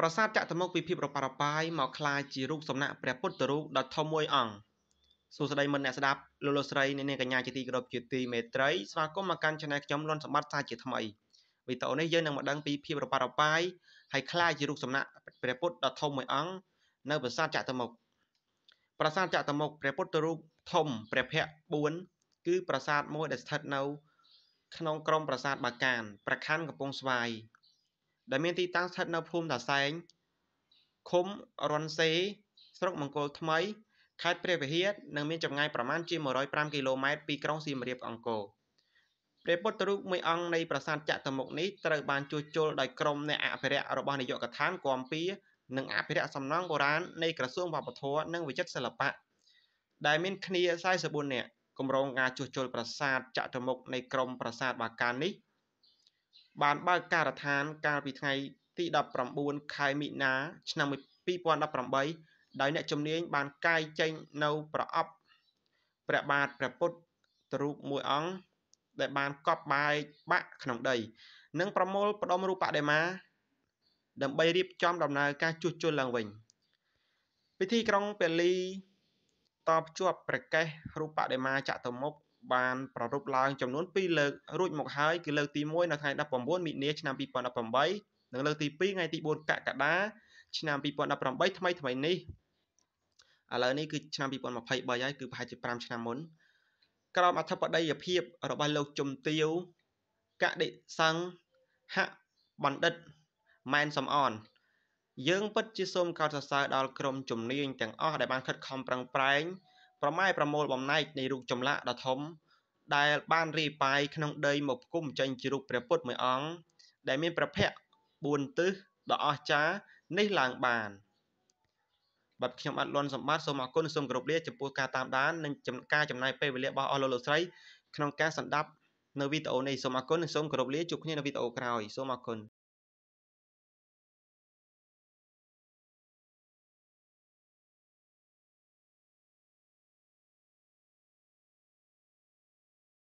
ប្រាសាទចាក់ត្មុកពីភាពរប៉ារប៉ាយមកក្លាយជារូបសំណាក់ព្រះពុទ្ធរូបដ៏ធំមួយអង្គសួស្តីមិត្តអ្នកស្ដាប់លោកលោកស្រីនិងអ្នកកញ្ញាជាទីគោរពជាទីមេត្រីស្វាគមន៍មកកាន់ Channel ខ្ញុំលន់សម្បត្តិសាជាថ្មីវីដេអូនេះយើងនឹងមកដឹងពីភាពរប៉ារប៉ាយហើយក្លាយជារូបសំណាក់ព្រះពុទ្ធដ៏ធំមួយអង្គនៅប្រាសាទចាក់ត្មុកប្រាសាទចាក់ត្មុកព្រះពុទ្ធរូបធំព្រះភ័ក្ត្រ4គឺប្រាសាទមួយដែលស្ថិតនៅ ក្នុងក្រុមប្រាសាទបាកាន ប្រខណ្ឌកំពង់ស្វាយដែលមានទីតាំងស្ថិតនៅភូមិតាសែងឃុំរនសេ ស្រុកមង្គលថ្មីខេត្តព្រះវិហារនិងមានចម្ងាយប្រមាណជា105គីឡូម៉ែត្រពីក្រុងសៀមរាបអង្គរព្រះពុទ្ធរូបមួយអង្គនៃប្រាសាទចតុមុខនេះត្រូវបានជួសជុលដោយក្រុមអ្នកអភិរក្សរបស់នាយកដ្ឋានគាំពៀនិងអភិរក្សសំណង់បុរាណនៃក្រសួងវប្បធម៌និងវិចិត្រសិល្បៈដែលមានគ្នា44នាក់គម្រោងការជួសជុលប្រាសាទចតុមុខនៃក្រុមប្រាសាទបាកាននេះបានបើកការដ្ឋាន កាលពីថ្ងៃទី19ខែមិនិនាឆ្នាំ2018ដោយអ្នកជំនាញបានកាយចេញនៅប្រអប់ព្រះបាទព្រះពុទ្ធរូបមួយអង្គដែលបានកប់បែកបាក់ក្នុងដី និងប្រមូលផ្ដុំរូបបដិមា ដើម្បីរៀបចំដំណើរការជួសជុលឡើងវិញពិធីក្រុងប៉េលីតភ្ជាប់ប្រកេះរូបបដិមាចតុមុខបានប្ររព្ធឡើង ចំនួន2លើករួចមកហើយគឺលើកទី1នៅថ្ងៃ19មិនិនាឆ្នាំ2018និងលើកទី2ថ្ងៃទី4កក្កដាឆ្នាំ2018ថ្មីថ្មីនេះឥឡូវនេះគឺឆ្នាំ2023ហើយគឺប្រហែលជា5ឆ្នាំមុនក្រោមអធិបតីភាពរបស់លោកជំទាវកដិសង្ហបណ្ឌិតម៉ែនសំអនយើង ពិតជាសូមកោតសរសើរដល់ក្រុមជំនាញទាំងអស់ដែលបានខិតខំប្រឹងប្រែងប្រម៉ែប្រមូលបំណែកនៃរូបចម្លាក់ដ៏ធំដែលបានរីប៉ាយក្នុងដីមកគុំចេញជារូបព្រះពុទ្ធមួយអង្គដែលមានប្រភព4ទិសដ៏អស្ចារ្យនេះឡើងបានបាទខ្ញុំអត់លន់សម្បត្តិសូមអរគុណសូមគោរពលាចំពោះការតាមដាននិងការចំណាយពេលវេលារបស់អស់លោកលោកស្រីក្នុងការសម្ដាប់នៅវីដេអូនេះសូមអរគុណនិងសូមគោរពលាជួបគ្នានៅវីដេអូក្រោយសូមអរគុណ